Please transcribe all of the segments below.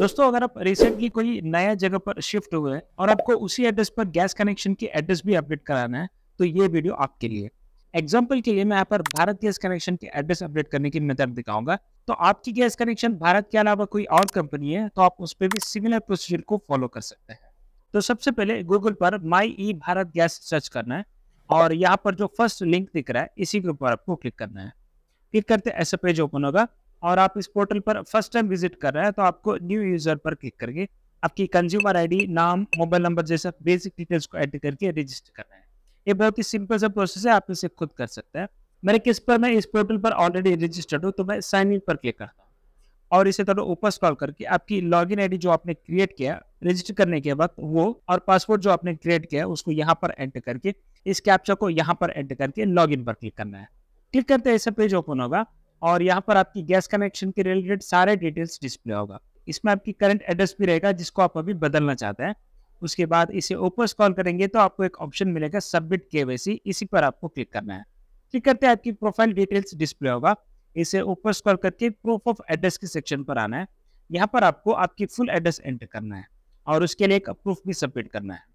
दोस्तों अगर आप रिसेंटली कोई नया जगह पर शिफ्ट हुए हैं और आपको उसी एड्रेस पर गैस कनेक्शन की एड्रेस भी अपडेट कराना है तो ये वीडियो आपके लिए एग्जाम्पल के लिए मैं यहाँ पर भारत गैस कनेक्शन के एड्रेस अपडेट करने की मेथड दिखाऊंगा तो आपकी गैस कनेक्शन भारत के अलावा कोई और कंपनी है तो आप उस पर भी सिमिलर प्रोसीजर को फॉलो कर सकते हैं तो सबसे पहले गूगल पर my e e Bharat gas search करना है और यहाँ पर जो फर्स्ट लिंक दिख रहा है इसी के ऊपर आपको क्लिक करना है क्लिक करते ऐसा पेज ओपन होगा और आप इस पोर्टल पर फर्स्ट टाइम विजिट कर रहे हैं तो आपको न्यू यूजर पर क्लिक करके आपकी कंज्यूमर आईडी नाम मोबाइल नंबर जैसा बेसिक डिटेल्स को एड करके रजिस्टर करना है ये बहुत ही सिंपल सा प्रोसेस है आप इसे खुद कर सकते हैं मेरे किस पर मैं इस पोर्टल पर ऑलरेडी रजिस्टर्ड हूँ तो मैं साइन इन पर क्लिक करता हूँ और इसे थोड़ा ऊपर कॉल करके आपकी लॉगिन आईडी जो आपने क्रिएट किया रजिस्टर करने के बाद वो और पासवर्ड जो आपने क्रिएट किया उसको यहाँ पर एंटर करके इस कैप्चा को यहाँ पर एंटर करके लॉगिन पर क्लिक करना है क्लिक करते तो ऐसा पेज ओपन होगा और यहाँ पर आपकी गैस कनेक्शन के रिलेटेड सारे डिटेल्स डिस्प्ले होगा इसमें आपकी करंट एड्रेस भी रहेगा जिसको आप अभी बदलना चाहते हैं उसके बाद इसे ओपस कॉल करेंगे तो आपको एक ऑप्शन मिलेगा सबमिट वैसी इसी पर आपको क्लिक करना है क्लिक करते हैं आपकी प्रोफाइल डिटेल्स डिस्प्ले होगा इसे ऊपर कॉल करके प्रूफ ऑफ एड्रेस के सेक्शन पर आना है यहाँ पर आपको आपकी फुल एड्रेस एंटर करना है और उसके लिए एक प्रूफ भी सबमिट करना है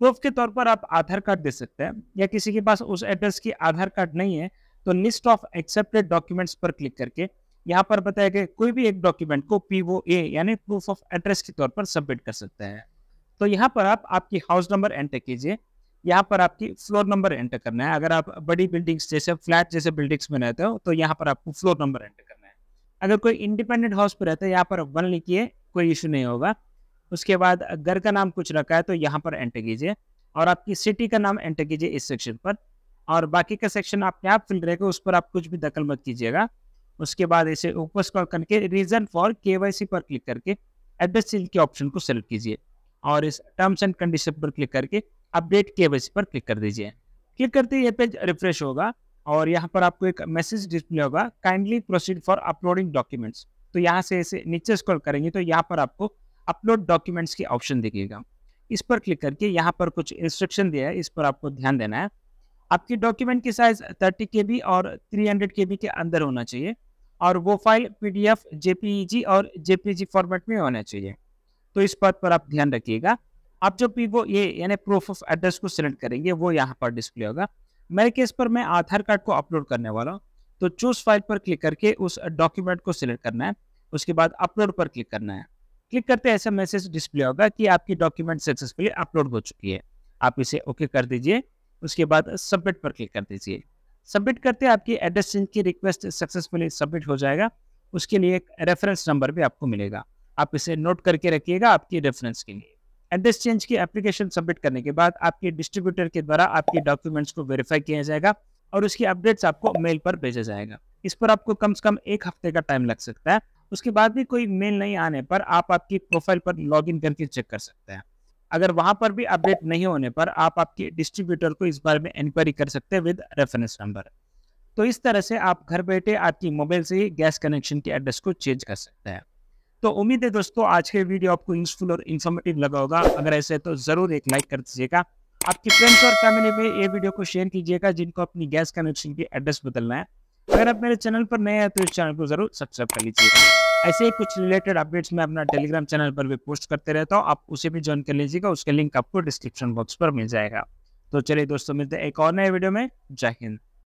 प्रूफ के तौर पर आप आधार कार्ड दे सकते हैं या किसी के पास उस एड्रेस की आधार कार्ड नहीं है तो लिस्ट ऑफ एक्सेप्टेड डॉक्यूमेंट्स पर क्लिक करके यहाँ पर बताया गया कोई भी एक डॉक्यूमेंट को पी यानी प्रूफ ऑफ एड्रेस के तौर पर सबमिट कर सकते हैं तो यहाँ पर आप आपकी हाउस नंबर एंटर कीजिए यहाँ पर आपकी फ्लोर नंबर एंटर करना है अगर आप बड़ी बिल्डिंग्स जैसे फ्लैट जैसे बिल्डिंग्स में रहते हो तो यहाँ पर आपको फ्लोर नंबर एंटर करना है अगर कोई इंडिपेंडेंट हाउस पर रहता है यहाँ पर वन लिखिए कोई इशू नहीं होगा उसके बाद घर का नाम कुछ रखा है तो यहाँ पर एंटर कीजिए और आपकी सिटी का नाम एंटर कीजिए इस सेक्शन पर और बाकी का सेक्शन आपके आप फिल रहेगा उस पर आप कुछ भी दखल मत कीजिएगा उसके बाद इसे ऊपर स्क्रॉल करके रीजन फॉर के पर क्लिक करके एड्रेस चेंज के ऑप्शन को सेलेक्ट कीजिए और इस टर्म्स एंड कंडीशन पर क्लिक करके अपडेट के पर क्लिक कर दीजिए क्लिक करते ही ये पेज रिफ्रेश होगा और यहाँ पर आपको एक मैसेज डिस्प्ले होगा kindly proceed for uploading documents तो यहाँ से इसे नीचे स्क्रॉल करेंगे तो यहाँ पर आपको अपलोड डॉक्यूमेंट्स की ऑप्शन दिखेगा इस पर क्लिक करके यहाँ पर कुछ इंस्ट्रक्शन दिया है इस पर आपको ध्यान देना है आपकी डॉक्यूमेंट की साइज थर्टी के और हंड्रेड के के अंदर होना चाहिए और वो फाइल पीडीएफ जेपीईजी और जेपीजी फॉर्मेट में होना चाहिए तो इस बात पर आप ध्यान रखिएगा आप जो वो ये यानी प्रूफ ऑफ एड्रेस को सिलेक्ट करेंगे वो यहाँ पर डिस्प्ले होगा मेरे केस पर मैं आधार कार्ड को अपलोड करने वाला हूँ तो चूज फाइल पर क्लिक करके उस डॉक्यूमेंट को सिलेक्ट करना है उसके बाद अपलोड पर क्लिक करना है क्लिक करते ऐसा मैसेज डिस्प्ले होगा कि आपकी डॉक्यूमेंट सक्सेसफुली अपलोड हो चुकी है आप इसे ओके कर दीजिए उसके बाद सबमिट पर क्लिक कर दीजिए सबमिट करते आपकी एड्रेस चेंज की रिक्वेस्ट सक्सेसफुली सबमिट हो जाएगा उसके लिए एक रेफरेंस नंबर भी आपको मिलेगा आप इसे नोट करके रखिएगा आपकी रेफरेंस के लिए एड्रेस चेंज की एप्लीकेशन सबमिट करने के बाद आपके डिस्ट्रीब्यूटर के द्वारा आपके डॉक्यूमेंट्स को वेरीफाई किया जाएगा और उसकी अपडेट्स आपको मेल पर भेजा जाएगा इस पर आपको कम से कम एक हफ्ते का टाइम लग सकता है उसके बाद भी कोई मेल नहीं आने पर आप आपकी प्रोफाइल पर लॉग करके चेक कर सकते हैं अगर वहां पर भी अपडेट नहीं होने पर आप आपके डिस्ट्रीब्यूटर को इस बारे में इंक्वायरी कर सकते हैं विद रेफरेंस नंबर तो इस तरह से आप घर बैठे आपकी मोबाइल से ही गैस कनेक्शन के एड्रेस को चेंज कर सकते हैं तो उम्मीद है दोस्तों आज के वीडियो आपको यूजफुल और इन्फॉर्मेटिव लगा होगा अगर ऐसे तो जरूर एक लाइक कर दीजिएगा आपकी फ्रेंड्स और फैमिली में ये वीडियो को शेयर कीजिएगा जिनको अपनी गैस कनेक्शन की एड्रेस बदलना है अगर आप मेरे चैनल पर नए हैं तो इस चैनल को जरूर सब्सक्राइब कर लीजिएगा ऐसे ही कुछ रिलेटेड अपडेट्स मैं अपना टेलीग्राम चैनल पर भी पोस्ट करते रहता हूँ आप उसे भी ज्वाइन कर लीजिएगा उसके लिंक आपको डिस्क्रिप्शन बॉक्स पर मिल जाएगा तो चलिए दोस्तों मिलते हैं एक और नए वीडियो में जय हिंद